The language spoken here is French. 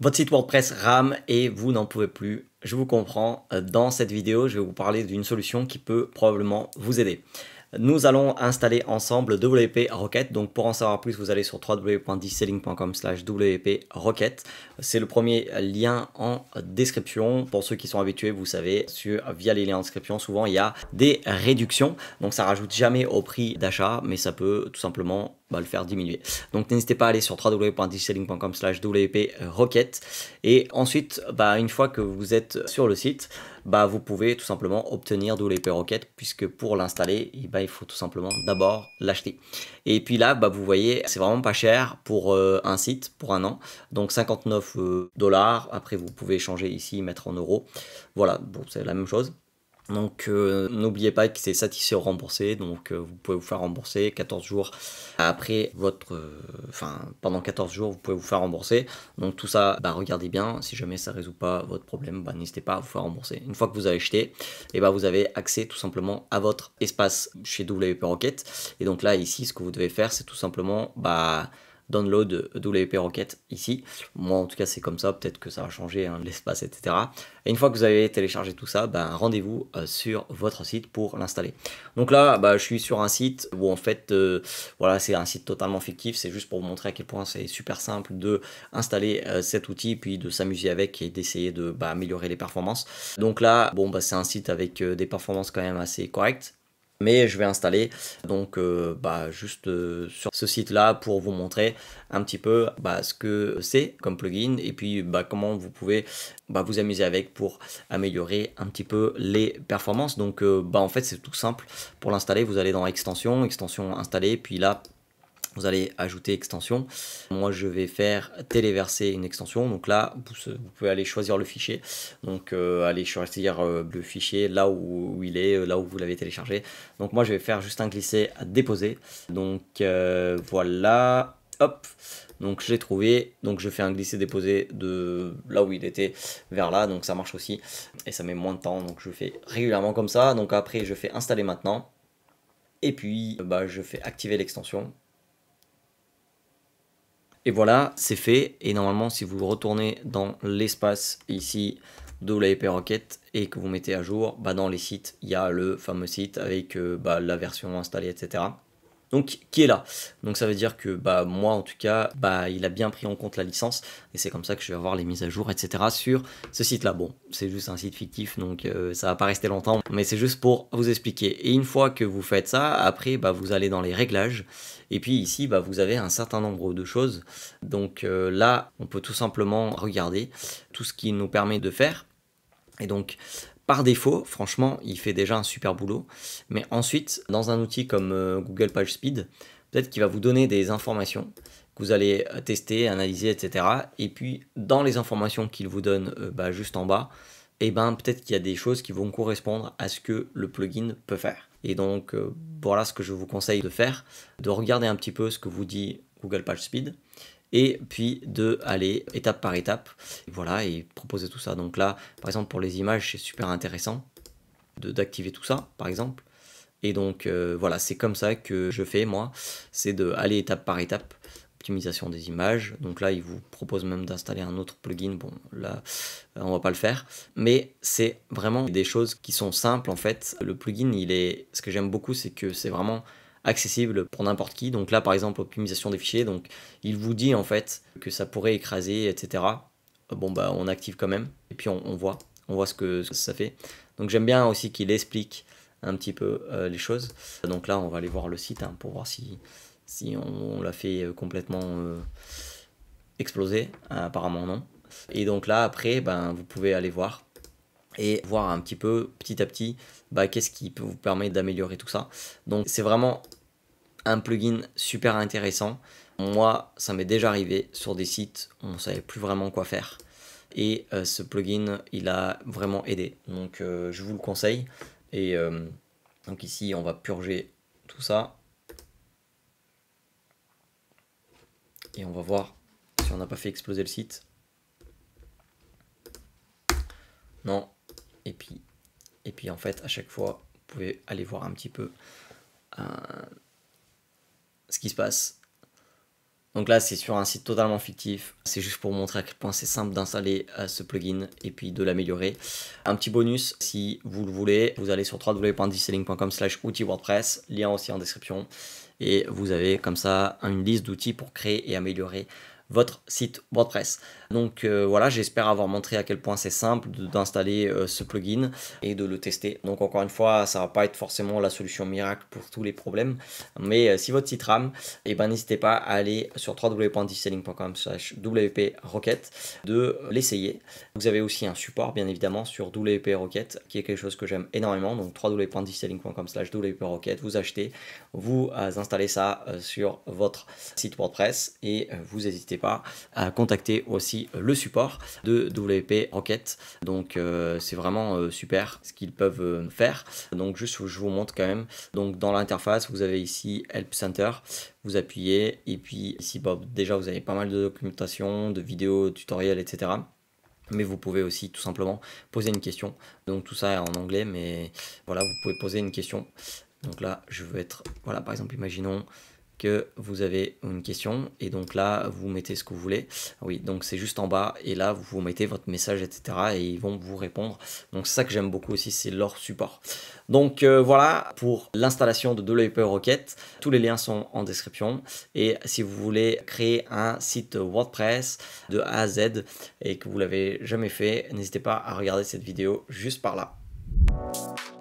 Votre site WordPress rame et vous n'en pouvez plus. Je vous comprends. Dans cette vidéo, je vais vous parler d'une solution qui peut probablement vous aider. Nous allons installer ensemble WP Rocket. Donc pour en savoir plus, vous allez sur wwwdissellingcom slash WP Rocket. C'est le premier lien en description. Pour ceux qui sont habitués, vous savez, via les liens en description, souvent il y a des réductions. Donc ça rajoute jamais au prix d'achat, mais ça peut tout simplement bah, le faire diminuer. Donc n'hésitez pas à aller sur wwwdissellingcom slash WP Rocket. Et ensuite, bah, une fois que vous êtes sur le site, bah, vous pouvez tout simplement obtenir WP Rocket puisque pour l'installer, il bah, il faut tout simplement d'abord l'acheter. Et puis là, bah, vous voyez, c'est vraiment pas cher pour euh, un site, pour un an. Donc 59 euh, dollars. Après, vous pouvez changer ici, mettre en euros. Voilà, bon, c'est la même chose. Donc euh, n'oubliez pas que c'est satisfait ou remboursé, donc euh, vous pouvez vous faire rembourser 14 jours après votre... Euh, enfin, pendant 14 jours, vous pouvez vous faire rembourser. Donc tout ça, bah, regardez bien, si jamais ça résout pas votre problème, bah, n'hésitez pas à vous faire rembourser. Une fois que vous avez acheté, et eh ben, vous avez accès tout simplement à votre espace chez WP Rocket. Et donc là, ici, ce que vous devez faire, c'est tout simplement... Bah, download WP euh, Rocket ici. Moi en tout cas c'est comme ça, peut-être que ça va changer hein, l'espace, etc. Et une fois que vous avez téléchargé tout ça, ben, rendez-vous euh, sur votre site pour l'installer. Donc là, bah, je suis sur un site où en fait, euh, voilà, c'est un site totalement fictif, c'est juste pour vous montrer à quel point c'est super simple de installer cet outil, puis de s'amuser avec et d'essayer de bah, améliorer les performances. Donc là, bon, bah, c'est un site avec des performances quand même assez correctes mais je vais installer donc euh, bah, juste euh, sur ce site là pour vous montrer un petit peu bah, ce que c'est comme plugin et puis bah, comment vous pouvez bah, vous amuser avec pour améliorer un petit peu les performances donc euh, bah en fait c'est tout simple pour l'installer vous allez dans extension extension installer puis là vous allez ajouter extension. Moi, je vais faire téléverser une extension. Donc là, vous pouvez aller choisir le fichier. Donc je euh, allez choisir euh, le fichier là où, il est, là où vous l'avez téléchargé. Donc moi, je vais faire juste un glisser à déposer. Donc euh, voilà, hop. Donc je l'ai trouvé, donc je fais un glisser-déposer de là où il était vers là, donc ça marche aussi, et ça met moins de temps, donc je fais régulièrement comme ça, donc après je fais installer maintenant, et puis bah, je fais activer l'extension, et voilà, c'est fait. Et normalement, si vous retournez dans l'espace ici de l'AP Rocket et que vous mettez à jour, bah, dans les sites, il y a le fameux site avec euh, bah, la version installée, etc donc qui est là. Donc ça veut dire que bah moi en tout cas, bah il a bien pris en compte la licence et c'est comme ça que je vais avoir les mises à jour etc sur ce site là. Bon, c'est juste un site fictif donc euh, ça va pas rester longtemps, mais c'est juste pour vous expliquer. Et une fois que vous faites ça, après bah vous allez dans les réglages et puis ici bah vous avez un certain nombre de choses. Donc euh, là, on peut tout simplement regarder tout ce qui nous permet de faire et donc, par défaut, franchement, il fait déjà un super boulot. Mais ensuite, dans un outil comme euh, Google PageSpeed, peut-être qu'il va vous donner des informations que vous allez euh, tester, analyser, etc. Et puis, dans les informations qu'il vous donne euh, bah, juste en bas, eh ben, peut-être qu'il y a des choses qui vont correspondre à ce que le plugin peut faire. Et donc, voilà ce que je vous conseille de faire, de regarder un petit peu ce que vous dit Google PageSpeed et puis de aller étape par étape, voilà, et proposer tout ça. Donc là, par exemple, pour les images, c'est super intéressant d'activer tout ça, par exemple. Et donc euh, voilà, c'est comme ça que je fais moi, c'est de aller étape par étape, optimisation des images. Donc là, il vous propose même d'installer un autre plugin. Bon, là, on va pas le faire, mais c'est vraiment des choses qui sont simples en fait. Le plugin, il est, ce que j'aime beaucoup, c'est que c'est vraiment accessible pour n'importe qui. Donc là, par exemple, optimisation des fichiers, donc il vous dit en fait que ça pourrait écraser, etc. Bon, bah on active quand même, et puis on, voit, on voit ce que, ça fait. Donc j'aime bien aussi qu'il explique un petit peu euh, les choses. Donc là, on va aller voir le site hein, pour voir si, si on, l'a fait euh, complètement euh, exploser. Apparemment non. Et donc là, après, ben, vous pouvez aller voir et voir un petit peu petit à petit bah, qu'est-ce qui peut vous permettre d'améliorer tout ça. Donc c'est vraiment un plugin super intéressant. Moi, ça m'est déjà arrivé sur des sites où on ne savait plus vraiment quoi faire. Et euh, ce plugin, il a vraiment aidé. Donc euh, je vous le conseille. Et euh, donc ici, on va purger tout ça. Et on va voir si on n'a pas fait exploser le site. Non, puis en fait, à chaque fois, vous pouvez aller voir un petit peu euh, ce qui se passe. Donc là, c'est sur un site totalement fictif. C'est juste pour montrer à quel point c'est simple d'installer euh, ce plugin et puis de l'améliorer. Un petit bonus, si vous le voulez, vous allez sur www.diselling.com slash outils WordPress, lien aussi en description. Et vous avez comme ça une liste d'outils pour créer et améliorer votre site WordPress. Donc euh, voilà, j'espère avoir montré à quel point c'est simple d'installer euh, ce plugin et de le tester. Donc encore une fois, ça va pas être forcément la solution miracle pour tous les problèmes, mais euh, si votre site rame, et eh ben n'hésitez pas à aller sur www.digitalink.com/wp rocket de l'essayer. Vous avez aussi un support bien évidemment sur WP Rocket qui est quelque chose que j'aime énormément. Donc www.digitalink.com/wp rocket, vous achetez, vous installez ça sur votre site WordPress et vous hésitez pas à contacter aussi euh, le support de WP Rocket Donc euh, c'est vraiment euh, super ce qu'ils peuvent faire. Donc juste je vous montre quand même. Donc dans l'interface, vous avez ici Help Center vous appuyez et puis ici Bob déjà vous avez pas mal de documentation, de vidéos, tutoriels, etc. Mais vous pouvez aussi tout simplement poser une question. Donc tout ça en anglais, mais voilà, vous pouvez poser une question. Donc là, je veux être, voilà, par exemple, imaginons, que vous avez une question et donc là vous mettez ce que vous voulez. Oui, donc c'est juste en bas et là vous mettez votre message, etc. et ils vont vous répondre. Donc ça que j'aime beaucoup aussi, c'est leur support. Donc euh, voilà pour l'installation de Developer Rocket. Tous les liens sont en description et si vous voulez créer un site WordPress de A à Z et que vous l'avez jamais fait, n'hésitez pas à regarder cette vidéo juste par là.